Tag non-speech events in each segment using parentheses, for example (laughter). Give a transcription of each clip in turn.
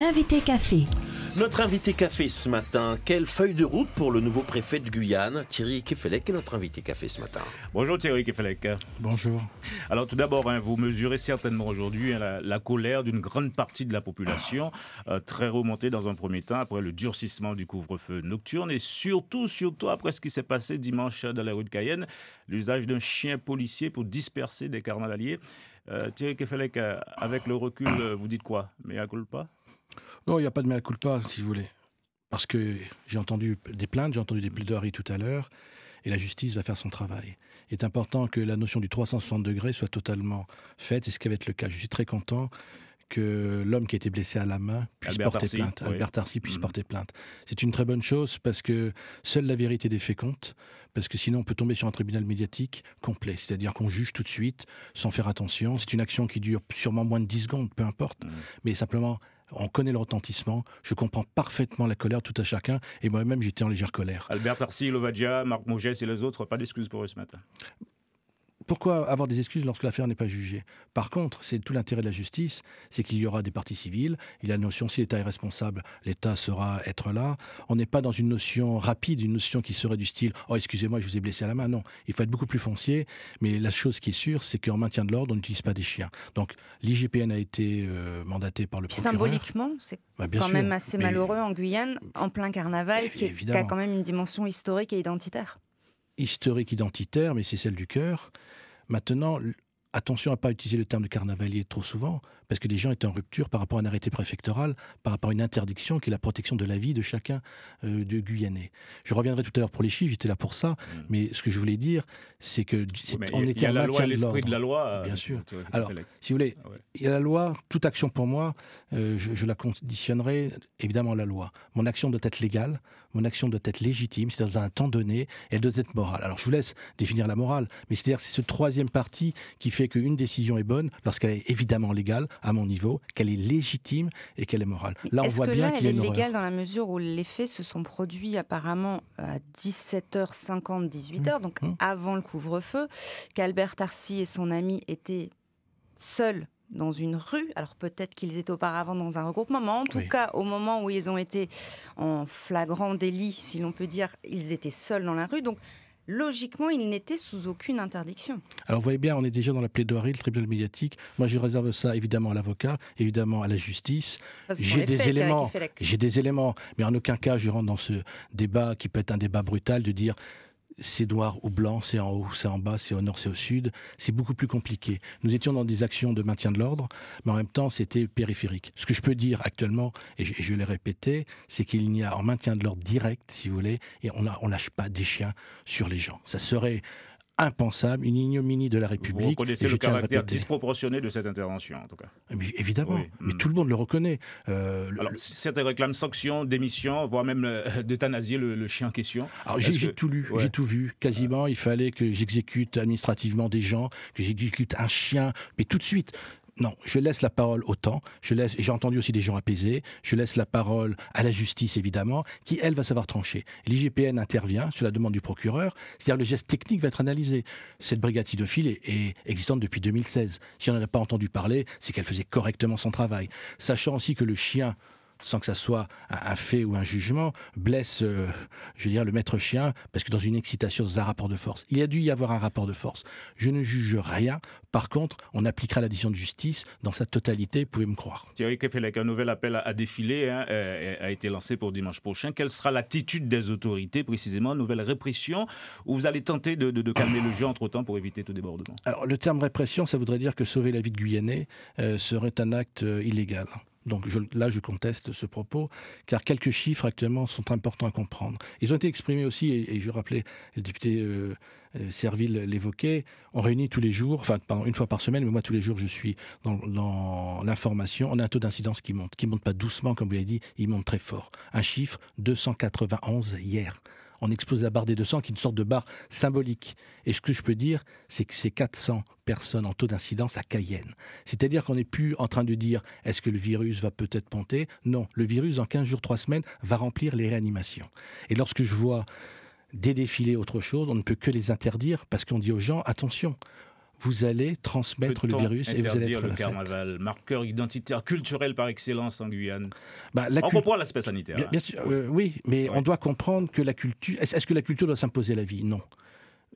Invité Café. Notre invité café ce matin, quelle feuille de route pour le nouveau préfet de Guyane, Thierry Kefelec est notre invité café ce matin. Bonjour Thierry Kefelec. Bonjour. Alors tout d'abord, hein, vous mesurez certainement aujourd'hui hein, la, colère d'une grande partie de la population, euh, très remontée dans un premier temps après le durcissement du couvre-feu nocturne et surtout, surtout après ce qui s'est passé dimanche euh, dans la rue de Cayenne, l'usage d'un chien policier pour disperser des carnavaliers. Euh, Thierry Kefelec, avec le recul, vous dites quoi Mais à pas non, il n'y a pas de mea culpa, si vous voulez. Parce que j'ai entendu des plaintes, j'ai entendu des plaidoiries tout à l'heure, et la justice va faire son travail. Il est important que la notion du 360 degrés soit totalement faite, c'est ce qui va être le cas. Je suis très content que l'homme qui a été blessé à la main puisse porter plainte, Albert Tarsi puisse mm-hmm. porter plainte. C'est une très bonne chose parce que seule la vérité des faits compte, parce que sinon on peut tomber sur un tribunal médiatique complet, c'est-à-dire qu'on juge tout de suite sans faire attention. C'est une action qui dure sûrement moins de 10 secondes, peu importe, mm. mais simplement on connaît le retentissement, je comprends parfaitement la colère de tout à chacun, et moi-même j'étais en légère colère. Albert Arcy, Lovadia, Marc Mogès et les autres, pas d'excuses pour eux ce matin pourquoi avoir des excuses lorsque l'affaire n'est pas jugée Par contre, c'est tout l'intérêt de la justice, c'est qu'il y aura des parties civiles. Il y a la notion si l'État est responsable, l'État sera être là. On n'est pas dans une notion rapide, une notion qui serait du style oh excusez-moi, je vous ai blessé à la main. Non, il faut être beaucoup plus foncier. Mais la chose qui est sûre, c'est qu'en maintien de l'ordre, on n'utilise pas des chiens. Donc l'IGPN a été euh, mandatée mandaté par le procureur. Symboliquement, c'est bah, quand même assez malheureux en Guyane, en plein carnaval, qui a quand même une dimension historique et identitaire historique identitaire, mais c'est celle du cœur. Maintenant, attention à ne pas utiliser le terme de carnavalier trop souvent, parce que les gens étaient en rupture par rapport à un arrêté préfectoral, par rapport à une interdiction qui est la protection de la vie de chacun euh, de Guyanais. Je reviendrai tout à l'heure pour les chiffres, j'étais là pour ça, mm. mais ce que je voulais dire, c'est que la loi, l'esprit de, la loi. Bien euh, sûr. Alors, si vous voulez, ah il y a la loi, toute action pour moi, euh, je, je la conditionnerai évidemment à la loi. Mon action doit être légale, mon action doit être légitime, c'est-à-dire dans un temps donné, elle doit être morale. Alors je vous laisse définir la morale, mais c'est-à-dire c'est ce troisième parti qui fait qu'une décision est bonne lorsqu'elle est évidemment légale à mon niveau, qu'elle est légitime et qu'elle est morale. Là, on voit bien qu'il est légale dans la mesure où les faits se sont produits apparemment à 17h50, 18h, mmh, donc mmh. avant le couvre-feu, qu'Albert Tarsi et son ami étaient seuls dans une rue. Alors peut-être qu'ils étaient auparavant dans un regroupement, mais en tout cas, au moment où ils ont été en flagrant délit, si l'on peut dire, ils étaient seuls dans la rue. Donc logiquement, ils n'étaient sous aucune interdiction. Alors vous voyez bien, on est déjà dans la plaidoirie, le tribunal médiatique. Moi, je réserve ça évidemment à l'avocat, évidemment à la justice. J'ai des éléments, j'ai des éléments, mais en aucun cas je rentre dans ce débat qui peut être un débat brutal de dire c'est noir ou blanc, c'est en haut, c'est en bas, c'est au nord, c'est au sud. C'est beaucoup plus compliqué. Nous étions dans des actions de maintien de l'ordre, mais en même temps, c'était périphérique. Ce que je peux dire actuellement, et je, l'ai répété, c'est qu'il n'y a en maintien de l'ordre direct, si vous voulez, et on ne on lâche pas des chiens sur les gens. Ça serait impensable, une ignominie de la République. Vous reconnaissez le caractère disproportionné de cette intervention, en tout cas. Ah, évidemment, mais tout le monde le reconnaît. Euh, alors, certains réclament sanctions, démission, voire même euh, d'euthanasier le, chien en question. j'ai tout lu, j'ai tout vu. Quasiment, il fallait que j'exécute administrativement des gens, que j'exécute un chien, mais tout de suite non, je laisse la parole au temps. Je laisse, j'ai entendu aussi des gens apaisés. Je laisse la parole à la justice, évidemment, qui elle va savoir trancher. L'IGPN intervient sur la demande du procureur. C'est-à-dire le geste technique va être analysé. Cette brigade sidophile est existante depuis 2016. Si on n'en a pas entendu parler, c'est qu'elle faisait correctement son travail. Sachant aussi que le chien sans que ça soit un, fait ou un jugement, blesse, euh, je veux dire, le maître chien, parce que dans une excitation, dans un rapport de force. Il a dû y avoir un rapport de force. Je ne juge rien. Par contre, on appliquera l'addition de justice dans sa totalité, vous pouvez me croire. Thierry Kefelec, un nouvel appel à, défiler hein, euh, euh, a été lancé pour dimanche prochain. Quelle sera l'attitude des autorités, précisément Nouvelle répression Ou vous allez tenter de, calmer le jeu entre-temps pour éviter tout débordement Alors, le terme répression, ça voudrait dire que sauver la vie de Guyanais serait un acte illégal. Donc là, je conteste ce propos, car quelques chiffres actuellement sont importants à comprendre. Ils ont été exprimés aussi, et, je rappelais, le député euh, euh, Serville l'évoquait, on réunit tous les jours, enfin une fois par semaine, mais moi tous les jours je suis dans, l'information, on a un taux d'incidence qui monte, qui monte pas doucement comme vous l'avez dit, il monte très fort. Un chiffre, 291 hier on expose la barre des 200, qui est une sorte de barre symbolique. Et ce que je peux dire, c'est que c'est 400 personnes en taux d'incidence à Cayenne. C'est-à-dire qu'on n'est plus en train de dire est-ce que le virus va peut-être monter Non, le virus, en 15 jours, 3 semaines, va remplir les réanimations. Et lorsque je vois des défilés, autre chose, on ne peut que les interdire parce qu'on dit aux gens attention, vous allez transmettre le virus et vous allez être le carnaval, marqueur identitaire culturel par excellence en Guyane. Bah, la on comprend l'aspect sanitaire. Bien, hein. sûr, euh, oui, mais on doit comprendre que la culture. Est-ce que la culture doit s'imposer la vie Non.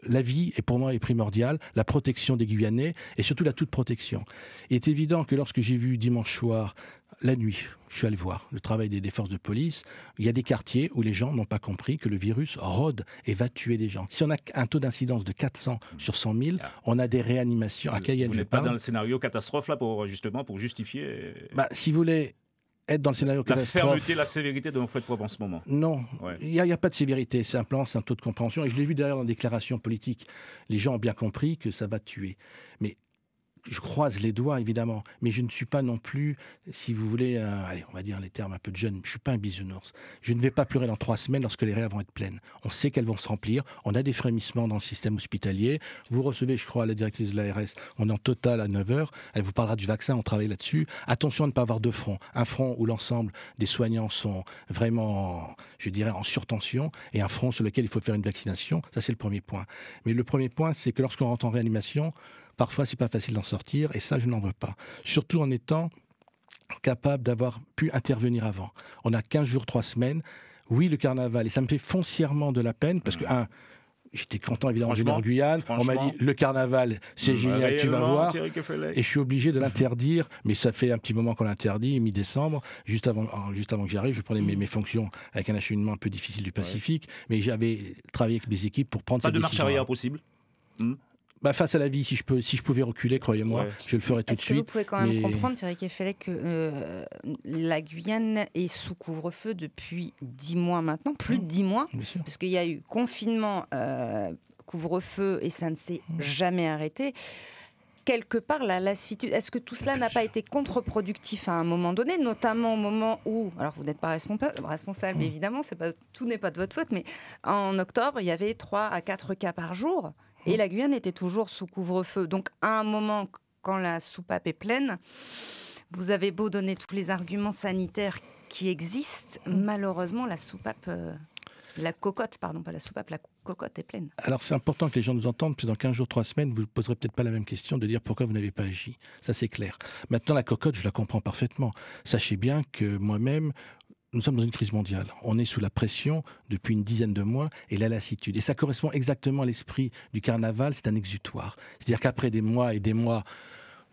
La vie est pour moi est primordiale, la protection des Guyanais et surtout la toute protection. Il est évident que lorsque j'ai vu dimanche soir la nuit, je suis allé voir le travail des, forces de police. Il y a des quartiers où les gens n'ont pas compris que le virus rôde et va tuer des gens. Si on a un taux d'incidence de 400 sur 100 000, ah. on a des réanimations. Vous, à Cayenne, vous n'êtes pas dans le scénario catastrophe là pour justement pour justifier. Euh, bah, si vous voulez être dans le scénario catastrophe. La fermeté, la sévérité dont vous faites preuve en ce moment. Non, il n'y a, pas de sévérité, c'est un plan, c'est un taux de compréhension. Et je l'ai vu d'ailleurs dans la déclaration politique. Les gens ont bien compris que ça va tuer. Mais je croise les doigts évidemment, mais je ne suis pas non plus, si vous voulez, euh, allez, on va dire les termes un peu de jeune, je suis pas un bisounours. Je ne vais pas pleurer dans trois semaines lorsque les réas vont être pleines. On sait qu'elles vont se remplir. On a des frémissements dans le système hospitalier. Vous recevez, je crois, la directrice de l'ARS. On est en total à 9 heures. Elle vous parlera du vaccin. On travaille là-dessus. Attention à ne pas avoir deux fronts. Un front où l'ensemble des soignants sont vraiment, je dirais, en surtension, et un front sur lequel il faut faire une vaccination. Ça, c'est le premier point. Mais le premier point, c'est que lorsqu'on rentre en réanimation, Parfois, c'est pas facile d'en sortir, et ça, je n'en veux pas. Surtout en étant capable d'avoir pu intervenir avant. On a 15 jours, 3 semaines. Oui, le carnaval, et ça me fait foncièrement de la peine, parce que, mmh. un, j'étais content évidemment de venir en Guyane. On m'a dit le carnaval, c'est mmh, bah génial, tu vas voir. Et je suis obligé de (laughs) l'interdire, mais ça fait un petit moment qu'on l'interdit, mi-décembre, juste avant, juste avant que j'arrive, je prenais mes, fonctions avec un acheminement un peu difficile du Pacifique, mais j'avais travaillé avec des équipes pour prendre. Pas de marche arrière possible. Mmh. Bah, face à la vie, si je, pouvais reculer, croyez-moi, je le ferais tout de suite. Que vous pouvez quand même comprendre, Thierry Kefelec, que euh, la Guyane est sous couvre-feu depuis dix mois maintenant, plus de dix mois, parce qu'il y a eu confinement, euh, couvre-feu, et ça ne s'est mmh. jamais arrêté quelque part la lassitude. Est-ce que tout cela n'a pas été contre-productif à un moment donné, notamment au moment où, alors vous n'êtes pas responsable, responsable mmh. évidemment, tout n'est pas de votre faute, mais en octobre, il y avait trois à quatre cas par jour. Et la Guyane était toujours sous couvre-feu. Donc à un moment, quand la soupape est pleine, vous avez beau donner tous les arguments sanitaires qui existent, mm. malheureusement, la soupape... Euh, la cocotte, pardon, pas la soupape, la cocotte est pleine. Alors c'est important que les gens nous entendent, Puis dans 15 jours, 3 semaines, vous ne poserez peut-être pas la même question de dire pourquoi vous n'avez pas agi. Ça c'est clair. Maintenant, la cocotte, je la comprends parfaitement. Sachez bien que moi-même, nous sommes dans une crise mondiale. On est sous la pression depuis une dizaine de mois et la lassitude. Et ça correspond exactement à l'esprit du carnaval, c'est un exutoire. C'est-à-dire qu'après des mois et des mois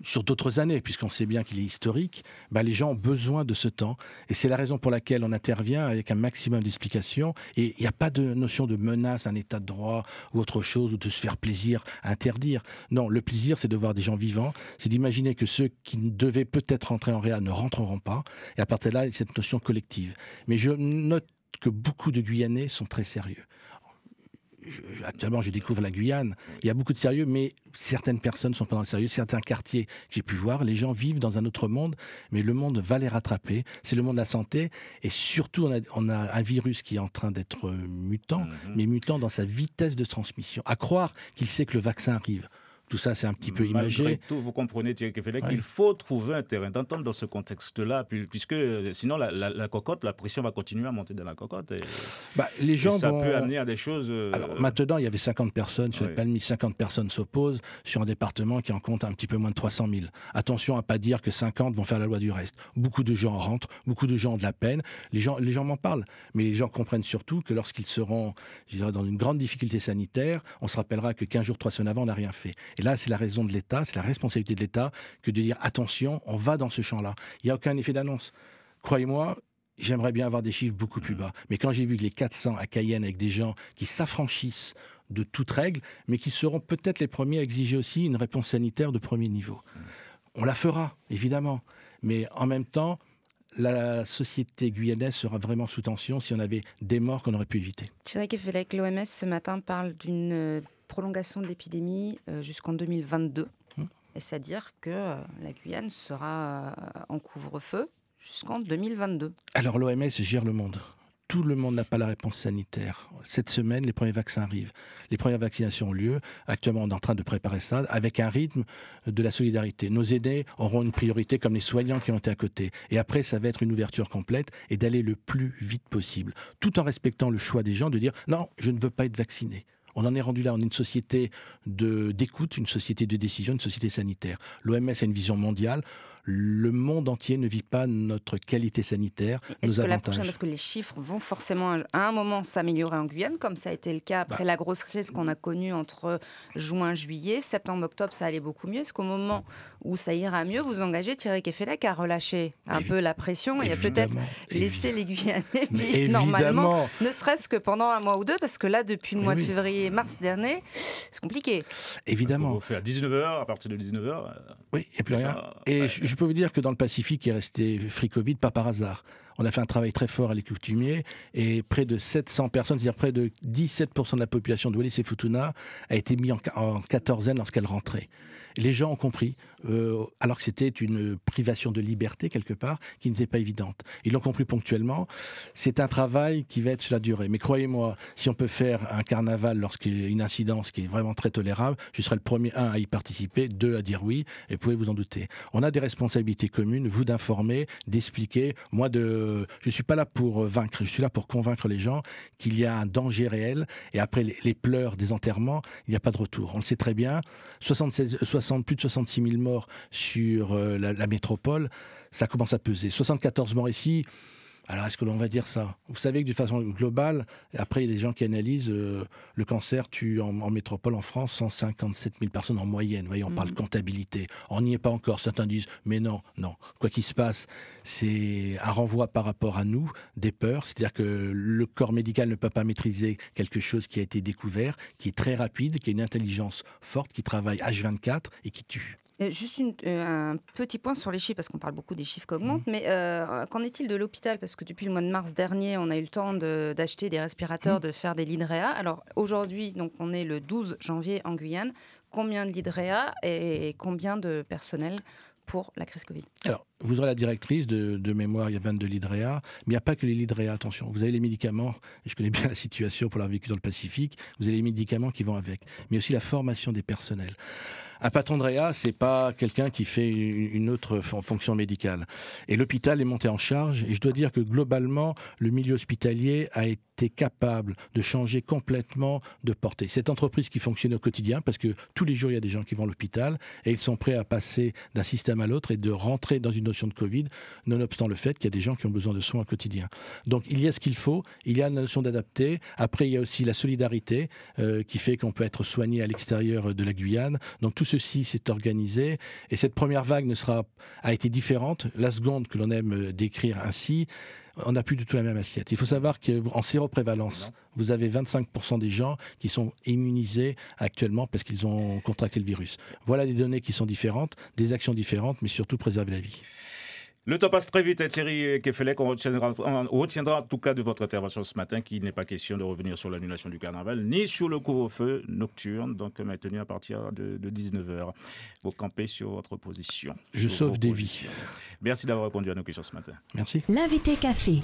sur d'autres années, puisqu'on sait bien qu'il est historique, bah les gens ont besoin de ce temps. Et c'est la raison pour laquelle on intervient avec un maximum d'explications. Et il n'y a pas de notion de menace, un état de droit ou autre chose, ou de se faire plaisir, à interdire. Non, le plaisir, c'est de voir des gens vivants, c'est d'imaginer que ceux qui devaient peut-être rentrer en réa ne rentreront pas. Et à partir de là, cette notion collective. Mais je note que beaucoup de Guyanais sont très sérieux actuellement, je découvre la Guyane. Il y a beaucoup de sérieux, mais certaines personnes sont pas dans le sérieux. Certains quartiers j'ai pu voir, les gens vivent dans un autre monde, mais le monde va les rattraper. C'est le monde de la santé. Et surtout, on a, un virus qui est en train d'être mutant, mhm. mais mutant dans sa vitesse de transmission. À croire qu'il sait que le vaccin arrive tout ça c'est un petit peu imagé. tout, vous comprenez Thierry Kefelec qu'il faut trouver un terrain d'entente dans ce contexte-là, puisque euh, sinon la, cocotte, la pression va continuer à monter dans la cocotte. Bah, les gens ça peut amener à des choses. Euh, maintenant, il y avait 50 personnes sur les palmiers. 50 personnes s'opposent sur un département qui en compte un petit peu moins de 300 000. Attention à ne pas dire que 50 vont faire la loi du reste. Beaucoup de gens rentrent, beaucoup de gens ont de la peine. Les gens, les gens m'en parlent, mais les gens comprennent surtout que lorsqu'ils seront, dans une grande difficulté sanitaire, on se rappellera que 15 jours, 3 semaines avant, on n'a rien fait. Et là, c'est la raison de l'État, c'est la responsabilité de l'État que de dire attention, on va dans ce champ-là. Il n'y a aucun effet d'annonce. Croyez-moi, j'aimerais bien avoir des chiffres beaucoup plus mm. bas. Mais quand j'ai vu que les 400 à Cayenne avec des gens qui s'affranchissent de toute règle, mais qui seront peut-être les premiers à exiger aussi une réponse sanitaire de premier niveau. Mm. On la fera, évidemment. Mais en même temps, la société guyanaise sera vraiment sous tension si on avait des morts qu'on aurait pu éviter. C'est vrai l'OMS ce matin parle d'une euh, prolongation de l'épidémie euh, jusqu'en 2022. Mmh. C'est-à-dire que euh, la Guyane sera euh, en couvre-feu jusqu'en 2022. Alors l'OMS gère le monde. Tout le monde n'a pas la réponse sanitaire. Cette semaine, les premiers vaccins arrivent. Les premières vaccinations ont lieu. Actuellement, on est en train de préparer ça avec un rythme de la solidarité. Nos aînés auront une priorité comme les soignants qui ont été à côté. Et après, ça va être une ouverture complète et d'aller le plus vite possible. Tout en respectant le choix des gens de dire non, je ne veux pas être vacciné. On en est rendu là. On est une société d'écoute, une société de décision, une société sanitaire. L'OMS a une vision mondiale le monde entier ne vit pas notre qualité sanitaire, nos avantages. parce que les chiffres vont forcément à un moment s'améliorer en Guyane, comme ça a été le cas après bah. la grosse crise qu'on a connue entre juin, juillet, septembre, octobre, ça allait beaucoup mieux. Est-ce qu'au moment où ça ira mieux, vous engagez Thierry Kefelec à relâcher un peu la pression et à peut-être laisser les Guyanais vivre normalement, ne serait-ce que pendant un mois ou deux, parce que là, depuis le mois de février mars dernier, c'est compliqué. Évidemment. On fait à 19h, à partir de 19h. Euh, oui, il n'y a plus rien. et je, je peux vous dire que dans le Pacifique, il est resté free Covid, pas par hasard. On a fait un travail très fort à l'écoutumier et près de 700 personnes, c'est-à-dire près de 17% de la population de Wallis et Futuna a été mis en, en quatorzaine lorsqu'elle rentrait. Les gens ont compris, euh, alors que c'était une privation de liberté quelque part, qui n'était pas évidente. Ils l'ont compris ponctuellement. C'est un travail qui va être sur la durée. Mais croyez-moi, si on peut faire un carnaval lorsqu'il y a une incidence qui est vraiment très tolérable, je serai le premier, un, à y participer, deux, à dire oui, et vous pouvez vous en douter. On a des responsabilités communes, vous d'informer, d'expliquer. Moi, de, je ne suis pas là pour vaincre, je suis là pour convaincre les gens qu'il y a un danger réel, et après les, pleurs des enterrements, il n'y a pas de retour. On le sait très bien. 76, 76 plus de 66 000 morts sur euh, la métropole, ça commence à peser. 74 morts ici, alors, est-ce que l'on va dire ça Vous savez que de façon globale, après, il y a des gens qui analysent euh, le cancer tue en, métropole, en France, 157 000 personnes en moyenne. Voyez, on parle mmh. comptabilité. On n'y est pas encore. Certains disent, mais non, non. Quoi qu'il se passe, c'est un renvoi par rapport à nous des peurs. C'est-à-dire que le corps médical ne peut pas maîtriser quelque chose qui a été découvert, qui est très rapide, qui a une intelligence forte, qui travaille H24 et qui tue. Euh, juste euh, un petit point sur les chiffres, parce qu'on parle beaucoup des chiffres qui augmentent, mhm. mais euh, qu'en est-il de l'hôpital Parce que depuis le mois de mars dernier, on a eu le temps d'acheter des respirateurs, mhm. de faire des lits Alors aujourd'hui, donc on est le 12 janvier en Guyane. Combien de lits et combien de personnel pour la crise Covid Alors, vous aurez la directrice de, mémoire, il y a 22 lits de réa, mais il n'y a pas que les lits attention. Vous avez les médicaments, et je connais bien la situation pour la vécu dans le Pacifique, vous avez les médicaments qui vont avec, mais aussi la formation des personnels. Un ce c'est pas quelqu'un qui fait une autre fonction médicale. Et l'hôpital est monté en charge. Et je dois dire que globalement, le milieu hospitalier a été capable de changer complètement de portée. Cette entreprise qui fonctionne au quotidien, parce que tous les jours, il y a des gens qui vont à l'hôpital et ils sont prêts à passer d'un système à l'autre et de rentrer dans une notion de Covid, nonobstant le fait qu'il y a des gens qui ont besoin de soins au quotidien. Donc il y a ce qu'il faut, il y a la notion d'adapter. Après, il y a aussi la solidarité euh, qui fait qu'on peut être soigné à l'extérieur de la Guyane. Donc tout ceci s'est organisé et cette première vague ne sera, a été différente. La seconde que l'on aime euh, décrire ainsi, on n'a plus du tout la même assiette. Il faut savoir qu'en séroprévalence, vous avez 25% des gens qui sont immunisés actuellement parce qu'ils ont contracté le virus. Voilà des données qui sont différentes, des actions différentes, mais surtout préserver la vie. Le temps passe très vite, hein, Thierry Kefelec. On retiendra, en tout cas de votre intervention ce matin qu'il n'est pas question de revenir sur l'annulation du carnaval ni sur le couvre-feu nocturne, donc maintenu à partir de, de 19h. Vous campez sur votre position. Je sauve des vies. Merci d'avoir répondu à nos questions ce matin. Merci. L'invité café.